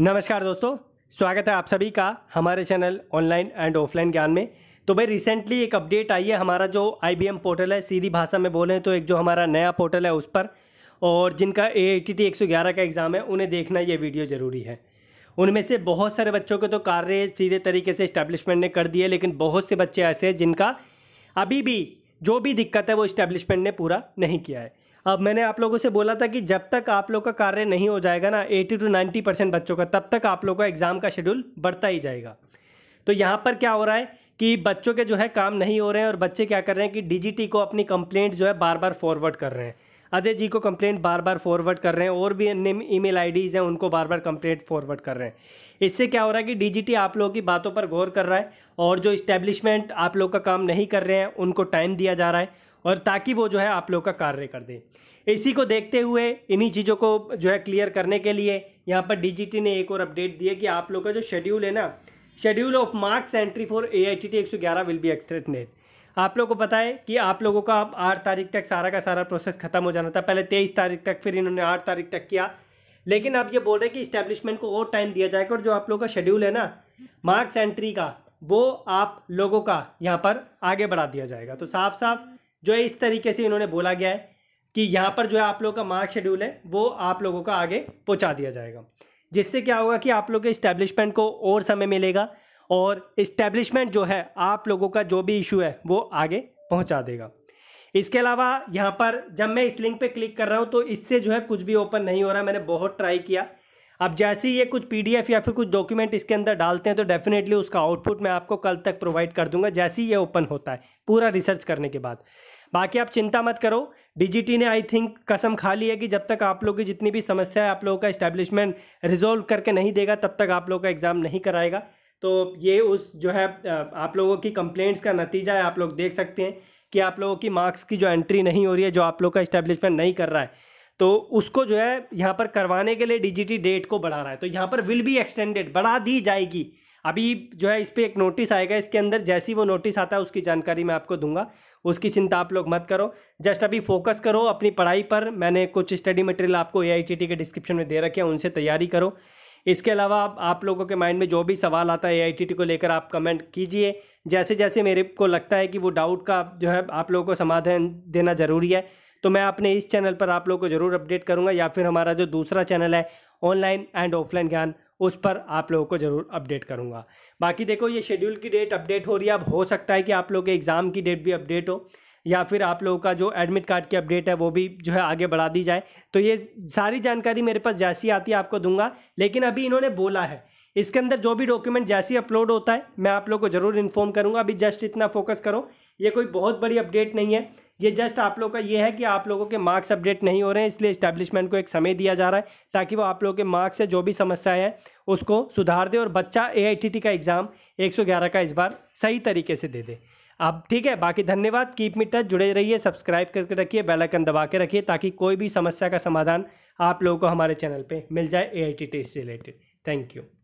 नमस्कार दोस्तों स्वागत है आप सभी का हमारे चैनल ऑनलाइन एंड ऑफलाइन ज्ञान में तो भाई रिसेंटली एक अपडेट आई है हमारा जो आई पोर्टल है सीधी भाषा में बोलें तो एक जो हमारा नया पोर्टल है उस पर और जिनका ए आई टी टी एक सौ ग्यारह का एग्ज़ाम है उन्हें देखना ये वीडियो ज़रूरी है उनमें से बहुत सारे बच्चों के तो कार्य सीधे तरीके से इस्टेब्लिशमेंट ने कर दिए लेकिन बहुत से बच्चे ऐसे हैं जिनका अभी भी जो भी दिक्कत है वो इस्टेब्लिशमेंट ने पूरा नहीं किया है अब मैंने आप लोगों से बोला था कि जब तक आप लोग का कार्य नहीं हो जाएगा ना 80 टू 90 परसेंट बच्चों का तब तक आप लोग का एग्ज़ाम का शेड्यूल बढ़ता ही जाएगा तो यहाँ पर क्या हो रहा है कि बच्चों के जो है काम नहीं हो रहे हैं और बच्चे क्या कर रहे हैं कि डी को अपनी कंप्लेंट जो है बार बार फॉरवर्ड कर रहे हैं अजय जी को कंप्लेंट बार बार फॉरवर्ड कर रहे हैं और भी अन्य ई मेल हैं उनको बार बार कंप्लेंट फॉरवर्ड कर रहे हैं इससे क्या हो रहा है कि डीजीटी आप लोगों की बातों पर गौर कर रहा है और जो इस्टेब्लिशमेंट आप लोग का काम नहीं कर रहे हैं उनको टाइम दिया जा रहा है और ताकि वो जो है आप लोग का कार्य कर दें इसी को देखते हुए इन्हीं चीज़ों को जो है क्लियर करने के लिए यहाँ पर डी ने एक और अपडेट दिया कि आप लोग का जो शेड्यूल है ना schedule of marks entry for A I T T एक सौ ग्यारह विल बी एक्सटेंडेड आप लोगों को पता है कि आप लोगों का अब आठ तारीख तक सारा का सारा प्रोसेस खत्म हो जाना था पहले तेईस तारीख तक फिर इन्होंने आठ तारीख तक किया लेकिन अब ये बोल रहे हैं कि इस्टेब्लिशमेंट को और टाइम दिया जाएगा और जो आप लोगों का शेड्यूल है ना मार्क्स एंट्री का वो आप लोगों का यहाँ पर आगे बढ़ा दिया जाएगा तो साफ साफ जो है इस तरीके से इन्होंने बोला गया है कि यहाँ पर जो है आप लोगों का मार्क शेड्यूल है वो आप लोगों का आगे पहुँचा दिया जाएगा जिससे क्या होगा कि आप लोग के इस्टेब्लिशमेंट को और समय मिलेगा और इस्टेब्लिशमेंट जो है आप लोगों का जो भी इशू है वो आगे पहुँचा देगा इसके अलावा यहाँ पर जब मैं इस लिंक पे क्लिक कर रहा हूँ तो इससे जो है कुछ भी ओपन नहीं हो रहा मैंने बहुत ट्राई किया अब जैसे ही ये कुछ पीडीएफ या फिर कुछ डॉक्यूमेंट इसके अंदर डालते हैं तो डेफिनेटली उसका आउटपुट मैं आपको कल तक प्रोवाइड कर दूंगा जैसे ही ये ओपन होता है पूरा रिसर्च करने के बाद बाकी आप चिंता मत करो डीजीटी ने आई थिंक कसम खा ली है कि जब तक आप लोग की जितनी भी समस्या है आप लोगों का इस्टेब्लिशमेंट रिजोल्व करके नहीं देगा तब तक आप लोगों का एग्ज़ाम नहीं कराएगा तो ये उस जो है आप लोगों की कंप्लेंट्स का नतीजा है आप लोग देख सकते हैं कि आप लोगों की मार्क्स की जो एंट्री नहीं हो रही है जो आप लोग का इस्टेब्लिशमेंट नहीं कर रहा है तो उसको जो है यहाँ पर करवाने के लिए डीजीटी डेट को बढ़ा रहा है तो यहाँ पर विल बी एक्सटेंडेड बढ़ा दी जाएगी अभी जो है इस पर एक नोटिस आएगा इसके अंदर जैसी वो नोटिस आता है उसकी जानकारी मैं आपको दूंगा उसकी चिंता आप लोग मत करो जस्ट अभी फोकस करो अपनी पढ़ाई पर मैंने कुछ स्टडी मटेरियल आपको ए के डिस्क्रिप्शन में दे रखे हैं उनसे तैयारी करो इसके अलावा आप, आप लोगों के माइंड में जो भी सवाल आता है ए को लेकर आप कमेंट कीजिए जैसे जैसे मेरे को लगता है कि वो डाउट का जो है आप लोगों को समाधान देना ज़रूरी है तो मैं अपने इस चैनल पर आप लोग को ज़रूर अपडेट करूँगा या फिर हमारा जो दूसरा चैनल है ऑनलाइन एंड ऑफलाइन ज्ञान उस पर आप लोगों को ज़रूर अपडेट करूँगा बाकी देखो ये शेड्यूल की डेट अपडेट हो रही है अब हो सकता है कि आप लोग के एग्ज़ाम की डेट भी अपडेट हो या फिर आप लोगों का जो एडमिट कार्ड की अपडेट है वो भी जो है आगे बढ़ा दी जाए तो ये सारी जानकारी मेरे पास जैसी आती है आपको दूंगा लेकिन अभी इन्होंने बोला है इसके अंदर जो भी डॉक्यूमेंट जैसी अपलोड होता है मैं आप लोग को जरूर इन्फॉर्म करूंगा अभी जस्ट इतना फोकस करो ये कोई बहुत बड़ी अपडेट नहीं है ये जस्ट आप लोग का ये है कि आप लोगों के मार्क्स अपडेट नहीं हो रहे हैं इसलिए इस्टेब्लिशमेंट को एक समय दिया जा रहा है ताकि वो आप लोगों के मार्क्स से जो भी समस्याएं हैं उसको सुधार दे और बच्चा ए का एग्ज़ाम एक का इस बार सही तरीके से दे दे अब ठीक है बाकी धन्यवाद कीप मी टच जुड़े रहिए सब्सक्राइब करके रखिए बेल आइकन दबा के रखिए ताकि कोई भी समस्या का समाधान आप लोगों को हमारे चैनल पे मिल जाए ए से रिलेटेड थैंक यू